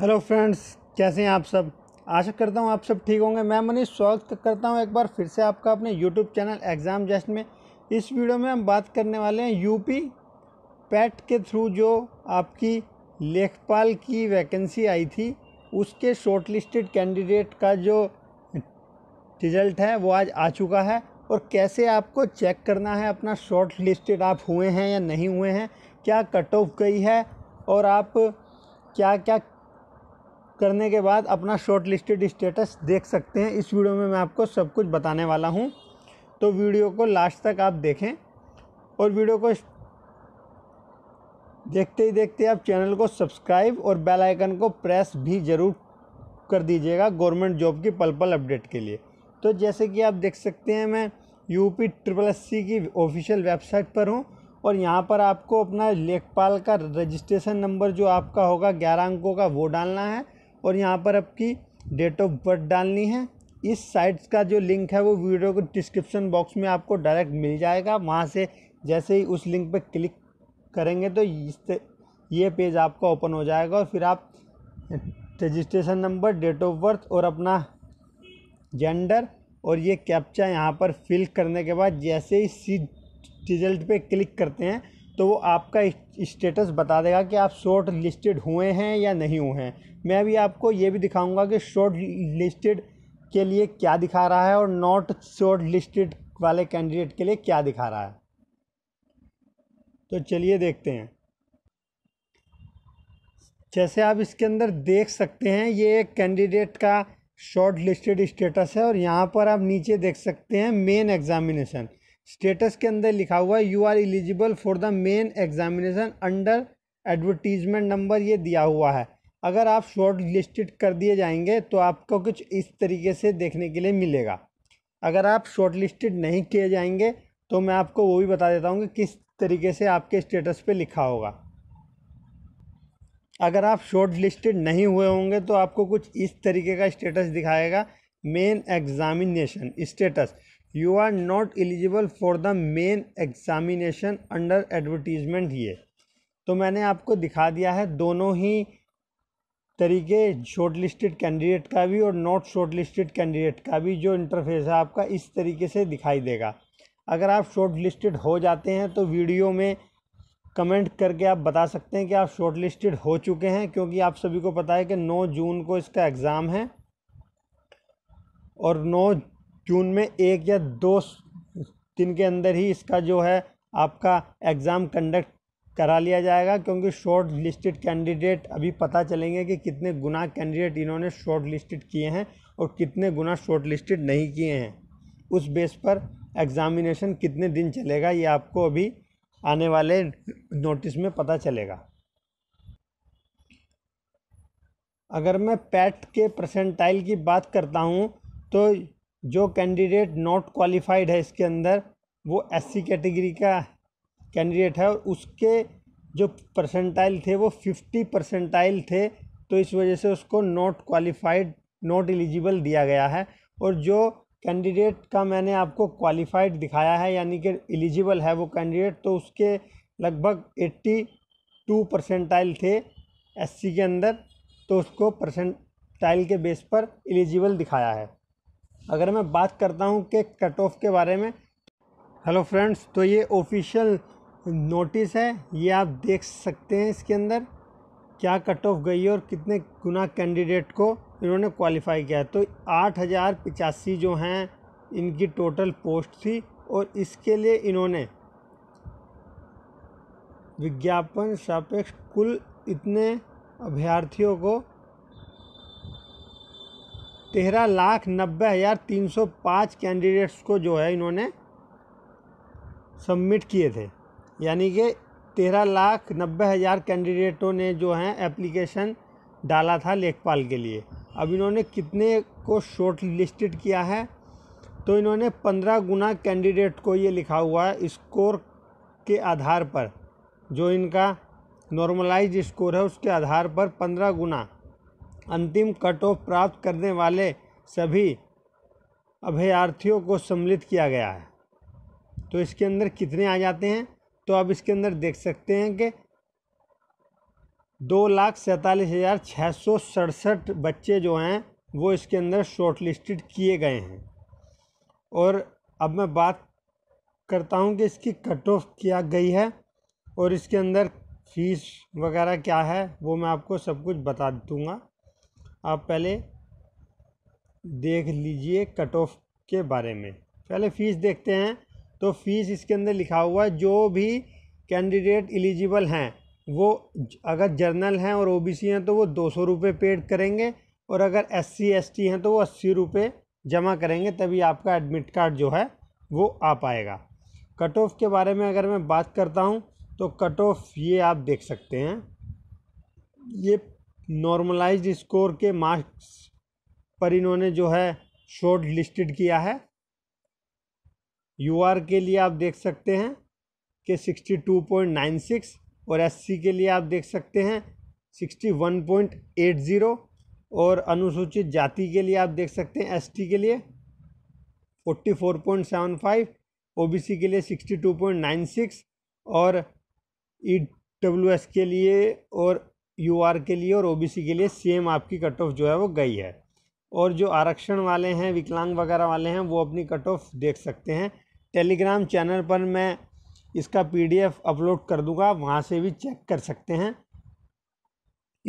hello friends कैसे हैं आप सब आशा करता हूं आप सब ठीक होंगे मैं मनीष स्वागत करता हूं एक बार फिर से आपका अपने यूट्यूब चैनल एग्ज़ाम जस्ट में इस वीडियो में हम बात करने वाले हैं यूपी पैट के थ्रू जो आपकी लेखपाल की वैकेंसी आई थी उसके शॉर्टलिस्टेड कैंडिडेट का जो रिजल्ट है वो आज आ चुका है और कैसे आपको चेक करना है अपना शॉर्ट लिस्टेड आप हुए हैं या नहीं हुए हैं क्या कट ऑफ गई है और आप क्या क्या करने के बाद अपना शॉर्ट लिस्टेड स्टेटस देख सकते हैं इस वीडियो में मैं आपको सब कुछ बताने वाला हूँ तो वीडियो को लास्ट तक आप देखें और वीडियो को देखते ही देखते आप चैनल को सब्सक्राइब और बेल आइकन को प्रेस भी ज़रूर कर दीजिएगा गवर्नमेंट जॉब की पल पल अपडेट के लिए तो जैसे कि आप देख सकते हैं मैं यूपी ट्रिपल एस सी की ऑफिशियल वेबसाइट पर हूँ और यहाँ पर आपको अपना लेखपाल का रजिस्ट्रेशन नंबर जो आपका होगा ग्यारह अंकों का वो डालना है और यहाँ पर आपकी डेट ऑफ बर्थ डालनी है इस साइट्स का जो लिंक है वो वीडियो को डिस्क्रिप्शन बॉक्स में आपको डायरेक्ट मिल जाएगा वहाँ से जैसे ही उस लिंक पर क्लिक करेंगे तो इस ये पेज आपका ओपन हो जाएगा और फिर आप registration number date of birth और अपना जेंडर और ये कैप्चा यहाँ पर फिल करने के बाद जैसे ही सी रिजल्ट पे क्लिक करते हैं तो वो आपका स्टेटस बता देगा कि आप शॉर्ट लिस्टेड हुए हैं या नहीं हुए हैं मैं अभी आपको ये भी दिखाऊंगा कि शॉर्ट लिस्टेड के लिए क्या दिखा रहा है और नॉट शॉर्ट लिस्टेड वाले कैंडिडेट के लिए क्या दिखा रहा है तो चलिए देखते हैं जैसे आप इसके अंदर देख सकते हैं ये एक कैंडिडेट का शॉर्ट लिस्टेड स्टेटस है और यहाँ पर आप नीचे देख सकते हैं मेन एग्ज़ामिनेशन स्टेटस के अंदर लिखा हुआ है you are eligible for the main examination under advertisement number ये दिया हुआ है अगर आप शॉर्ट लिस्टेड कर दिए जाएंगे तो आपको कुछ इस तरीके से देखने के लिए मिलेगा अगर आप शॉर्ट लिस्टेड नहीं किए जाएंगे तो मैं आपको वो भी बता देता हूँ कि किस तरीके से आपके स्टेटस पे लिखा होगा अगर आप शॉर्ट लिस्टेड नहीं हुए होंगे तो आपको कुछ इस तरीके का स्टेटस दिखाएगा main examination status you are not eligible for the main examination under advertisement ये तो मैंने आपको दिखा दिया है दोनों ही तरीके शॉर्ट लिस्टेड कैंडिडेट का भी और नॉट शॉर्ट लिस्टेड कैंडिडेट का भी जो इंटरफेस है आपका इस तरीके से दिखाई देगा अगर आप शॉर्ट लिस्टेड हो जाते हैं तो वीडियो में कमेंट करके आप बता सकते हैं कि आप शॉर्ट लिस्टेड हो चुके हैं क्योंकि आप सभी को पता है कि 9 जून को इसका एग्ज़ाम है और 9 जून में एक या दो दिन के अंदर ही इसका जो है आपका एग्ज़ाम कंडक्ट करा लिया जाएगा क्योंकि शॉर्ट लिस्टेड कैंडिडेट अभी पता चलेंगे कि कितने गुना कैंडिडेट इन्होंने शॉर्ट लिस्टेड किए हैं और कितने गुना शॉर्ट लिस्टेड नहीं किए हैं उस बेस पर एग्ज़ामिनेशन कितने दिन चलेगा ये आपको अभी आने वाले नोटिस में पता चलेगा अगर मैं पैट के परसेंटाइल की बात करता हूँ तो जो कैंडिडेट नॉट क्वालिफाइड है इसके अंदर वो एससी कैटेगरी का कैंडिडेट है और उसके जो परसेंटाइल थे वो फिफ्टी परसेंटाइल थे तो इस वजह से उसको नॉट क्वालिफाइड नॉट एलिजिबल दिया गया है और जो कैंडिडेट का मैंने आपको क्वालिफाइड दिखाया है यानी कि एलिजिबल है वो कैंडिडेट तो उसके लगभग एट्टी टू परसेंटाइल थे एससी के अंदर तो उसको परसेंटाइल के बेस पर एलिजिबल दिखाया है अगर मैं बात करता हूँ कि कट ऑफ के बारे में हेलो फ्रेंड्स तो ये ऑफिशियल नोटिस है ये आप देख सकते हैं इसके अंदर क्या कट ऑफ गई है और कितने गुना कैंडिडेट को इन्होंने क्वालिफाई किया तो आठ हज़ार पिचासी जो हैं इनकी टोटल पोस्ट थी और इसके लिए इन्होंने विज्ञापन सापेक्ष कुल इतने अभ्यर्थियों को तेरह लाख नब्बे हज़ार तीन सौ पाँच कैंडिडेट्स को जो है इन्होंने सबमिट किए थे यानी कि तेरह लाख नब्बे हज़ार कैंडिडेटों ने जो है एप्लीकेशन डाला था लेखपाल के लिए अब इन्होंने कितने को शॉर्ट लिस्टेड किया है तो इन्होंने पंद्रह गुना कैंडिडेट को ये लिखा हुआ है स्कोर के आधार पर जो इनका नॉर्मलाइज स्कोर है उसके आधार पर पंद्रह गुना अंतिम कट ऑफ प्राप्त करने वाले सभी अभ्यार्थियों को सम्मिलित किया गया है तो इसके अंदर कितने आ जाते हैं तो आप इसके अंदर देख सकते हैं कि दो लाख सैंतालीस हज़ार छः सौ सड़सठ बच्चे जो हैं वो इसके अंदर शॉर्ट किए गए हैं और अब मैं बात करता हूं कि इसकी कट ऑफ क्या गई है और इसके अंदर फीस वगैरह क्या है वो मैं आपको सब कुछ बता दूंगा आप पहले देख लीजिए कट ऑफ के बारे में पहले फ़ीस देखते हैं तो फ़ीस इसके अंदर लिखा हुआ है जो भी कैंडिडेट एलिजिबल हैं वो अगर जर्नल हैं और ओबीसी हैं तो वो दो सौ रुपये पेड करेंगे और अगर एससी एसटी हैं तो वो अस्सी रुपये जमा करेंगे तभी आपका एडमिट कार्ड जो है वो आ पाएगा कट ऑफ के बारे में अगर मैं बात करता हूँ तो कट ऑफ ये आप देख सकते हैं ये नॉर्मलाइज स्कोर के मार्क्स पर इन्होंने जो है शॉर्ट लिस्टेड किया है यूआर के लिए आप देख सकते हैं कि 62.96 और एससी के लिए आप देख सकते हैं 61.80 और अनुसूचित जाति के लिए आप देख सकते हैं एसटी के लिए 44.75 ओबीसी के लिए 62.96 और ई डब्ल्यू एस के लिए और यू आर के लिए और ओ बी सी के लिए सेम आपकी कट ऑफ जो है वो गई है और जो आरक्षण वाले हैं विकलांग वगैरह वाले हैं वो अपनी कट ऑफ देख सकते हैं टेलीग्राम चैनल पर मैं इसका पीडीएफ अपलोड कर दूंगा वहाँ से भी चेक कर सकते हैं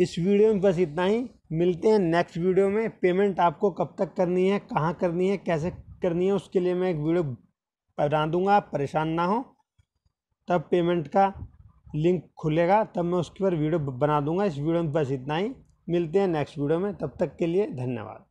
इस वीडियो में बस इतना ही मिलते हैं नेक्स्ट वीडियो में पेमेंट आपको कब तक करनी है कहाँ करनी है कैसे करनी है उसके लिए मैं एक वीडियो बना दूँगा आप परेशान ना हो तब पेमेंट का लिंक खुलेगा तब मैं उसके पर वीडियो बना दूंगा इस वीडियो में बस इतना ही मिलते हैं नेक्स्ट वीडियो में तब तक के लिए धन्यवाद